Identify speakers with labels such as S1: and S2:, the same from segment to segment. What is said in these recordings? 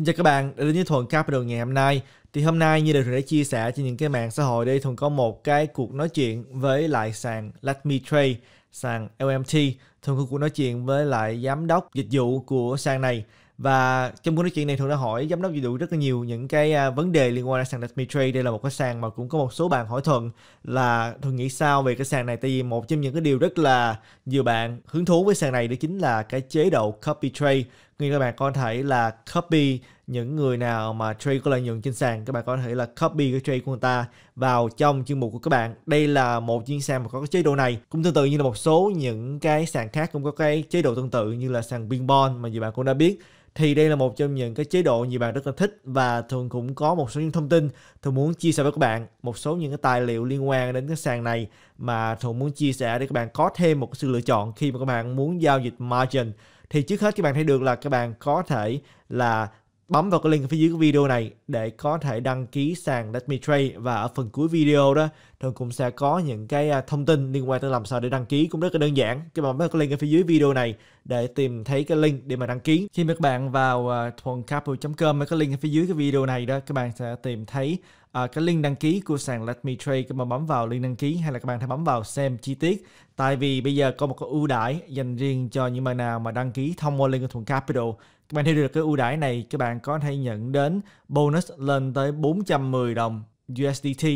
S1: Xin chào các bạn đã đến với Thuần Capital ngày hôm nay. Thì hôm nay như được đã chia sẻ trên những cái mạng xã hội đây Thuần có một cái cuộc nói chuyện với lại sàn Let Me Trade, sàn LMT. Thuần có cuộc nói chuyện với lại giám đốc dịch vụ của sàn này và trong cuộc nói chuyện này thuận đã hỏi giám đốc dịch vụ rất là nhiều những cái à, vấn đề liên quan đến sàn Dmitry đây là một cái sàn mà cũng có một số bạn hỏi thuận là thuận nghĩ sao về cái sàn này tại vì một trong những cái điều rất là nhiều bạn hứng thú với sàn này đó chính là cái chế độ copy trade nghĩa các bạn có thể là copy những người nào mà trade có lợi nhuận trên sàn các bạn có thể là copy cái trade của người ta vào trong chuyên mục của các bạn đây là một chuyên sàn mà có cái chế độ này cũng tương tự như là một số những cái sàn khác cũng có cái chế độ tương tự như là sàn Binbon mà nhiều bạn cũng đã biết thì đây là một trong những cái chế độ nhiều bạn rất là thích và thường cũng có một số những thông tin thường muốn chia sẻ với các bạn một số những cái tài liệu liên quan đến cái sàn này mà thường muốn chia sẻ để các bạn có thêm một sự lựa chọn khi mà các bạn muốn giao dịch margin thì trước hết các bạn thấy được là các bạn có thể là bấm vào cái link phía dưới cái video này để có thể đăng ký sàn Let Me Trade và ở phần cuối video đó thường cũng sẽ có những cái à, thông tin liên quan tới làm sao để đăng ký cũng rất là đơn giản các bạn bấm vào cái link ở phía dưới video này để tìm thấy cái link để mà đăng ký khi mà các bạn vào à, thuancapital.com cái link ở phía dưới cái video này đó các bạn sẽ tìm thấy à, cái link đăng ký của sàn Let Me Trade các bạn bấm vào link đăng ký hay là các bạn hãy bấm vào xem chi tiết tại vì bây giờ có một cái ưu đãi dành riêng cho những bạn nào mà đăng ký thông qua link của Thuận Capital các bạn thấy được cái ưu đãi này các bạn có thể nhận đến bonus lên tới 410 đồng USDT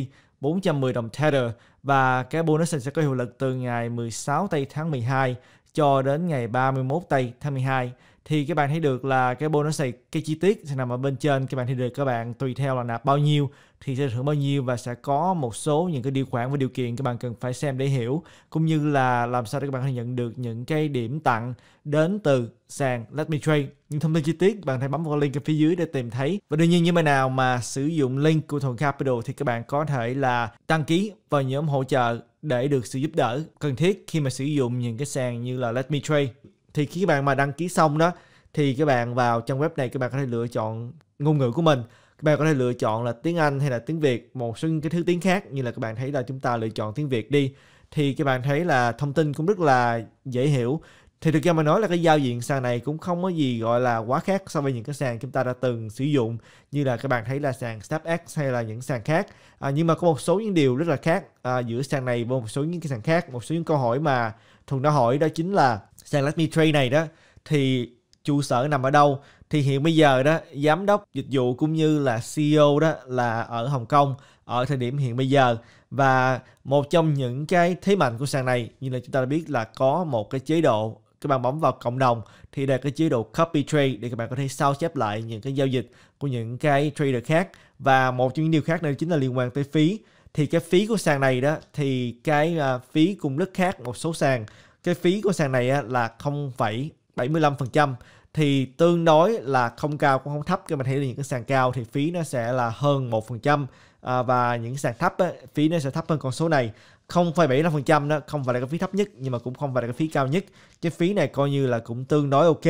S1: 410 đồng Tether và cái bonus này sẽ có hiệu lực từ ngày 16 tây tháng 12 cho đến ngày 31 tây tháng 12 thì các bạn thấy được là cái bonus này cái chi tiết sẽ nằm ở bên trên các bạn thấy được các bạn tùy theo là nạp bao nhiêu thì sẽ thưởng bao nhiêu và sẽ có một số những cái điều khoản và điều kiện các bạn cần phải xem để hiểu cũng như là làm sao để các bạn có thể nhận được những cái điểm tặng đến từ sàn Let Me Trade. Những thông tin chi tiết bạn hãy bấm vào link ở phía dưới để tìm thấy. Và đương nhiên như bạn nào mà sử dụng link của Thuận Capital thì các bạn có thể là đăng ký vào nhóm hỗ trợ để được sự giúp đỡ cần thiết khi mà sử dụng những cái sàn như là Let Me Trade thì khi các bạn mà đăng ký xong đó thì các bạn vào trang web này các bạn có thể lựa chọn ngôn ngữ của mình các bạn có thể lựa chọn là tiếng Anh hay là tiếng Việt một số những cái thứ tiếng khác như là các bạn thấy là chúng ta lựa chọn tiếng Việt đi thì các bạn thấy là thông tin cũng rất là dễ hiểu thì thực ra mà nói là cái giao diện sàn này cũng không có gì gọi là quá khác so với những cái sàn chúng ta đã từng sử dụng như là các bạn thấy là sàn StepX hay là những sàn khác à, nhưng mà có một số những điều rất là khác à, giữa sàn này với một số những cái sàn khác một số những câu hỏi mà thường đã hỏi đó chính là sàn Let Me Trade này đó thì trụ sở nằm ở đâu thì hiện bây giờ đó giám đốc dịch vụ cũng như là CEO đó là ở Hồng Kông ở thời điểm hiện bây giờ và một trong những cái thế mạnh của sàn này như là chúng ta đã biết là có một cái chế độ các bạn bấm vào cộng đồng thì là cái chế độ copy trade để các bạn có thể sao chép lại những cái giao dịch của những cái trader khác và một trong những điều khác nữa chính là liên quan tới phí thì cái phí của sàn này đó thì cái à, phí cũng rất khác một số sàn cái phí của sàn này là 0,75% thì tương đối là không cao cũng không thấp các bạn thấy là những cái sàn cao thì phí nó sẽ là hơn 1% à, và những sàn thấp phí nó sẽ thấp hơn con số này 0,75% đó không phải là cái phí thấp nhất nhưng mà cũng không phải là cái phí cao nhất cái phí này coi như là cũng tương đối ok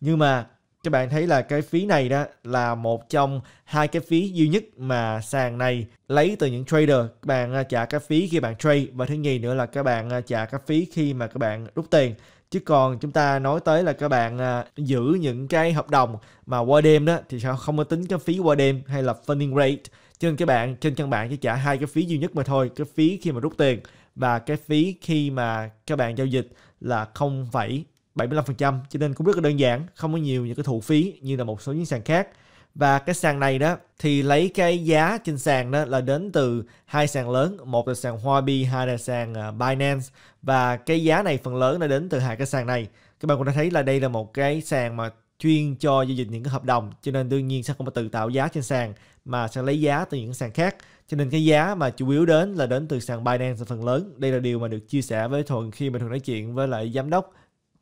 S1: nhưng mà các bạn thấy là cái phí này đó là một trong hai cái phí duy nhất mà sàn này lấy từ những trader các bạn à, trả cái phí khi bạn trade và thứ nhì nữa là các bạn à, trả cái phí khi mà các bạn rút tiền chứ còn chúng ta nói tới là các bạn à, giữ những cái hợp đồng mà qua đêm đó thì sao không có tính cái phí qua đêm hay là funding rate cho nên các bạn trên chân bạn chỉ trả hai cái phí duy nhất mà thôi cái phí khi mà rút tiền và cái phí khi mà các bạn giao dịch là 0,5 75% cho nên cũng rất là đơn giản không có nhiều những cái thụ phí như là một số những sàn khác và cái sàn này đó thì lấy cái giá trên sàn đó là đến từ hai sàn lớn một là sàn Huobi hai là sàn à, Binance và cái giá này phần lớn là đến từ hai cái sàn này các bạn cũng đã thấy là đây là một cái sàn mà chuyên cho giao dịch những cái hợp đồng cho nên đương nhiên sẽ không có tự tạo giá trên sàn mà sẽ lấy giá từ những sàn khác cho nên cái giá mà chủ yếu đến là đến từ sàn Binance phần lớn đây là điều mà được chia sẻ với Thuận khi mà Thuận nói chuyện với lại giám đốc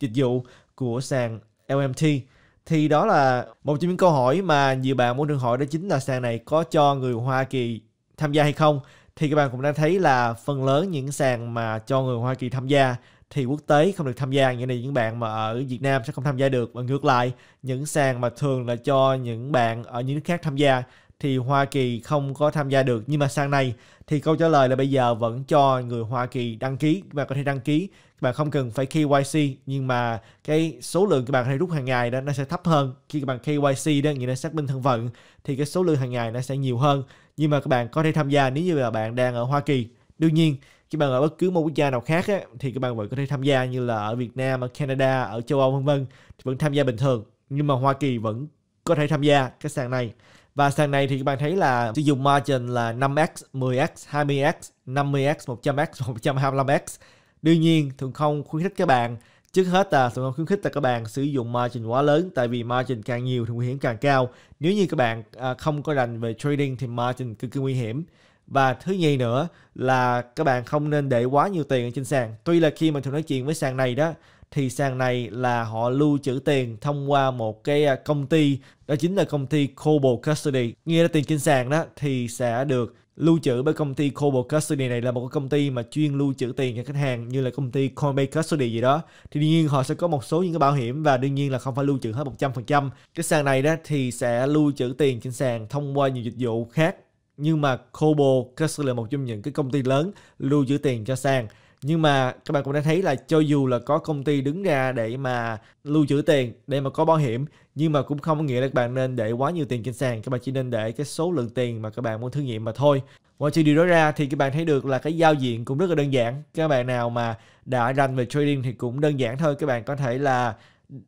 S1: dịch vụ của sàn LMT thì đó là một trong những câu hỏi mà nhiều bạn muốn được hỏi đó chính là sàn này có cho người Hoa Kỳ tham gia hay không thì các bạn cũng đang thấy là phần lớn những sàn mà cho người Hoa Kỳ tham gia thì quốc tế không được tham gia nghĩa này những bạn mà ở Việt Nam sẽ không tham gia được và ngược lại những sàn mà thường là cho những bạn ở những nước khác tham gia thì Hoa Kỳ không có tham gia được nhưng mà sàn này thì câu trả lời là bây giờ vẫn cho người Hoa Kỳ đăng ký và có thể đăng ký bạn không cần phải KYC nhưng mà cái số lượng các bạn hay rút hàng ngày đó nó sẽ thấp hơn khi các bạn KYC đó nghĩa là xác minh thân phận thì cái số lượng hàng ngày nó sẽ nhiều hơn nhưng mà các bạn có thể tham gia nếu như là bạn đang ở Hoa Kỳ đương nhiên khi bạn ở bất cứ một quốc gia nào khác á, thì các bạn vẫn có thể tham gia như là ở Việt Nam ở Canada ở châu Âu vân vân vẫn tham gia bình thường nhưng mà Hoa Kỳ vẫn có thể tham gia cái sàn này và sàn này thì các bạn thấy là sử dụng margin là 5x, 10x, 20x, 50x, 100x, 125x Đương nhiên, thường không khuyến khích các bạn Trước hết là thường không khuyến khích là các bạn sử dụng margin quá lớn tại vì margin càng nhiều thì nguy hiểm càng cao. Nếu như các bạn à, không có rành về trading thì margin cực kỳ nguy hiểm. Và thứ nhì nữa là các bạn không nên để quá nhiều tiền ở trên sàn. Tuy là khi mà thường nói chuyện với sàn này đó thì sàn này là họ lưu trữ tiền thông qua một cái à, công ty đó chính là công ty Cobo Custody nghe ra tiền trên sàn đó thì sẽ được lưu trữ bởi công ty Cobo Custody này là một cái công ty mà chuyên lưu trữ tiền cho khách hàng như là công ty Coinbase Custody gì đó thì đương nhiên họ sẽ có một số những cái bảo hiểm và đương nhiên là không phải lưu trữ hết 100% cái sàn này đó thì sẽ lưu trữ tiền trên sàn thông qua nhiều dịch vụ khác nhưng mà Cobo Custody là một trong những cái công ty lớn lưu trữ tiền cho sàn nhưng mà các bạn cũng đã thấy là cho dù là có công ty đứng ra để mà lưu trữ tiền để mà có bảo hiểm nhưng mà cũng không có nghĩa là các bạn nên để quá nhiều tiền trên sàn các bạn chỉ nên để cái số lượng tiền mà các bạn muốn thử nghiệm mà thôi ngoài trừ điều đó ra thì các bạn thấy được là cái giao diện cũng rất là đơn giản các bạn nào mà đã rành về trading thì cũng đơn giản thôi các bạn có thể là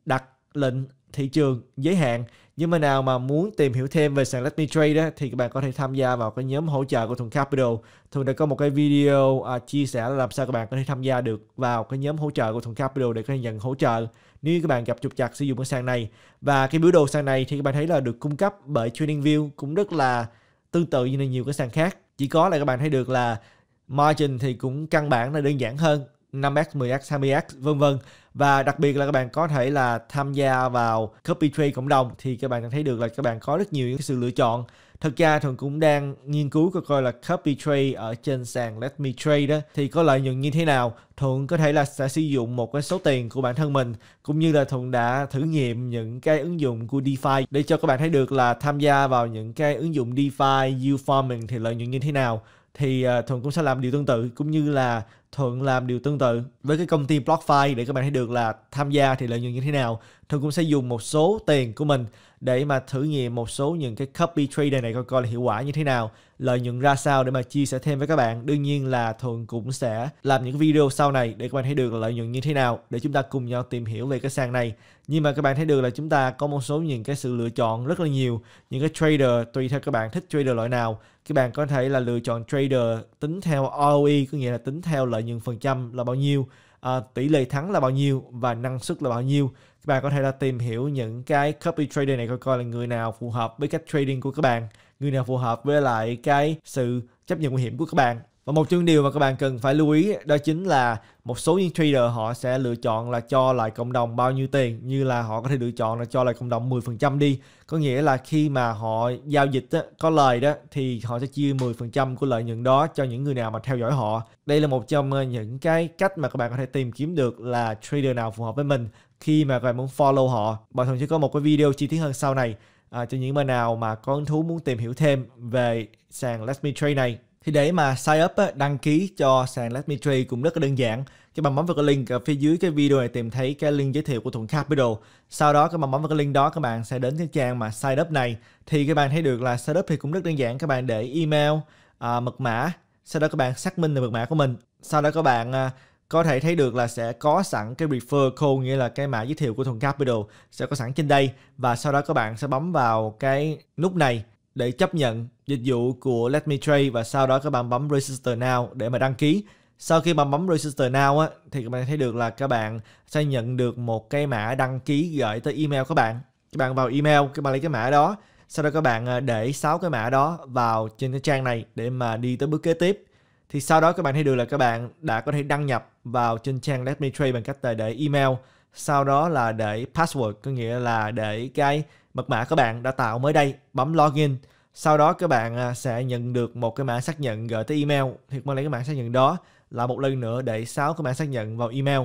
S1: đặt lệnh thị trường giới hạn nhưng mà nào mà muốn tìm hiểu thêm về sàn Let Me Trade đó, thì các bạn có thể tham gia vào cái nhóm hỗ trợ của Thuần Capital. Thuần đã có một cái video à, chia sẻ là làm sao các bạn có thể tham gia được vào cái nhóm hỗ trợ của Thuần Capital để có thể nhận hỗ trợ nếu các bạn gặp trục chặt sử dụng cái sàn này. Và cái biểu đồ sàn này thì các bạn thấy là được cung cấp bởi TradingView cũng rất là tương tự như là nhiều cái sàn khác. Chỉ có là các bạn thấy được là margin thì cũng căn bản là đơn giản hơn 5x, 10x, 20x vân vân và đặc biệt là các bạn có thể là tham gia vào copy Trade cộng đồng thì các bạn thấy được là các bạn có rất nhiều những sự lựa chọn Thật ra Thuận cũng đang nghiên cứu coi coi là copy trade ở trên sàn Let Me Trade đó thì có lợi nhuận như thế nào. Thuận có thể là sẽ sử dụng một cái số tiền của bản thân mình cũng như là Thuận đã thử nghiệm những cái ứng dụng của DeFi để cho các bạn thấy được là tham gia vào những cái ứng dụng DeFi, U-Farming thì lợi nhuận như thế nào thì uh, thuận cũng sẽ làm điều tương tự cũng như là thuận làm điều tương tự với cái công ty blockfi để các bạn thấy được là tham gia thì lợi nhuận như thế nào thuận cũng sẽ dùng một số tiền của mình để mà thử nghiệm một số những cái copy trader này coi coi là hiệu quả như thế nào lợi nhuận ra sao để mà chia sẻ thêm với các bạn đương nhiên là thuận cũng sẽ làm những video sau này để các bạn thấy được là lợi nhuận như thế nào để chúng ta cùng nhau tìm hiểu về cái sàn này nhưng mà các bạn thấy được là chúng ta có một số những cái sự lựa chọn rất là nhiều những cái trader tùy theo các bạn thích trader loại nào các bạn có thể là lựa chọn trader tính theo ROE có nghĩa là tính theo lợi nhuận phần trăm là bao nhiêu à, tỷ lệ thắng là bao nhiêu và năng suất là bao nhiêu các bạn có thể là tìm hiểu những cái copy trader này coi coi là người nào phù hợp với cách trading của các bạn người nào phù hợp với lại cái sự chấp nhận nguy hiểm của các bạn và một chương điều mà các bạn cần phải lưu ý đó chính là một số những trader họ sẽ lựa chọn là cho lại cộng đồng bao nhiêu tiền như là họ có thể lựa chọn là cho lại cộng đồng 10% đi. Có nghĩa là khi mà họ giao dịch á, có lời đó thì họ sẽ chia 10% của lợi nhuận đó cho những người nào mà theo dõi họ. Đây là một trong ờ, những cái cách mà các bạn có thể tìm kiếm được là trader nào phù hợp với mình khi mà các bạn muốn follow họ. Bảo thường sẽ có một cái video chi tiết hơn sau này à, cho những bạn nào mà có hứng thú muốn tìm hiểu thêm về sàn Let Me Trade này thì để mà sign up đăng ký cho sàn Let Me Trade cũng rất là đơn giản. Các bạn bấm vào cái link ở phía dưới cái video này tìm thấy cái link giới thiệu của Thuận Capital. Sau đó các bạn bấm vào cái link đó các bạn sẽ đến cái trang mà sign up này. Thì các bạn thấy được là sign up thì cũng rất đơn giản. Các bạn để email, à, mật mã. Sau đó các bạn xác minh được mật mã của mình. Sau đó các bạn à, có thể thấy được là sẽ có sẵn cái refer code nghĩa là cái mã giới thiệu của Thuần Capital sẽ có sẵn trên đây và sau đó các bạn sẽ bấm vào cái nút này để chấp nhận dịch vụ của Let Me Trade và sau đó các bạn bấm Register Now để mà đăng ký. Sau khi bạn bấm Register Now á, thì các bạn thấy được là các bạn sẽ nhận được một cái mã đăng ký gửi tới email các bạn. Các bạn vào email, các bạn lấy cái mã đó. Sau đó các bạn à, để 6 cái mã đó vào trên cái trang này để mà đi tới bước kế tiếp. Thì sau đó các bạn thấy được là các bạn đã có thể đăng nhập vào trên trang Let Me Trade bằng cách để email. Sau đó là để password, có nghĩa là để cái mật mã các bạn đã tạo mới đây, bấm login. Sau đó các bạn à, sẽ nhận được một cái mã xác nhận gửi tới email. Thì mình lấy cái mã xác nhận đó là một lần nữa để 6 cái mã xác nhận vào email.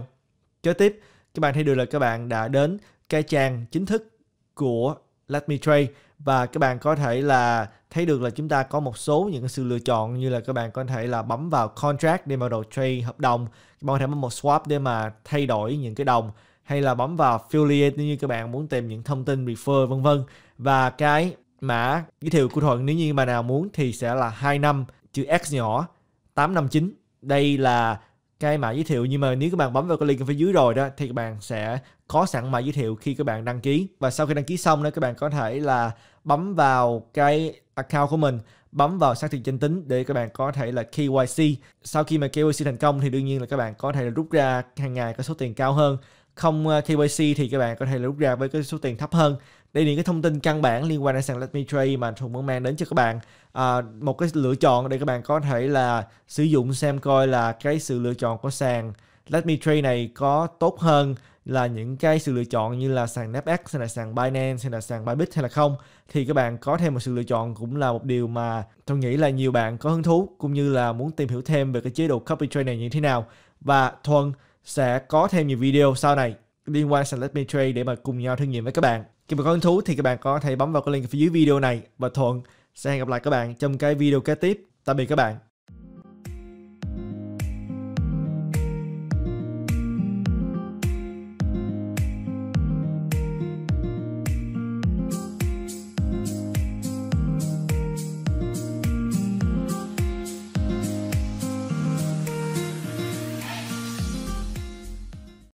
S1: Kế tiếp, các bạn thấy được là các bạn đã đến cái trang chính thức của Let Me Trade và các bạn có thể là thấy được là chúng ta có một số những sự lựa chọn như là các bạn có thể là bấm vào contract để mà đầu trade hợp đồng, các bạn có thể bấm một swap để mà thay đổi những cái đồng hay là bấm vào affiliate nếu như các bạn muốn tìm những thông tin refer vân vân và cái mã giới thiệu của Thuận nếu như bạn nào muốn thì sẽ là hai năm chữ X nhỏ 859 đây là cái mã giới thiệu nhưng mà nếu các bạn bấm vào cái link ở phía dưới rồi đó thì các bạn sẽ có sẵn mã giới thiệu khi các bạn đăng ký và sau khi đăng ký xong đó các bạn có thể là bấm vào cái account của mình bấm vào xác thực danh tính để các bạn có thể là KYC sau khi mà KYC thành công thì đương nhiên là các bạn có thể là rút ra hàng ngày có số tiền cao hơn không ờ, KYC thì các bạn có thể rút ra với cái số tiền thấp hơn đây là những cái thông tin căn bản liên quan đến sàn Let Me Trade mà Thuận muốn mang đến cho các bạn à, một cái lựa chọn để các bạn có thể là sử dụng xem coi là cái sự lựa chọn của sàn Let Me Trade này có tốt hơn là những cái sự lựa chọn như là sàn Napex hay là sàn Binance hay là sàn Bybit hay là không thì các bạn có thêm một sự lựa chọn cũng là một điều mà tôi nghĩ là nhiều bạn có hứng thú cũng như là muốn tìm hiểu thêm về cái chế độ copy trade này như thế nào và Thuận sẽ có thêm nhiều video sau này liên quan sang let Me Trade để mà cùng nhau thương nghiệm với các bạn. Khi mà có hứng thú thì các bạn có thể bấm vào cái link phía dưới video này và Thuận sẽ hẹn gặp lại các bạn trong cái video kế tiếp. Tạm biệt các bạn.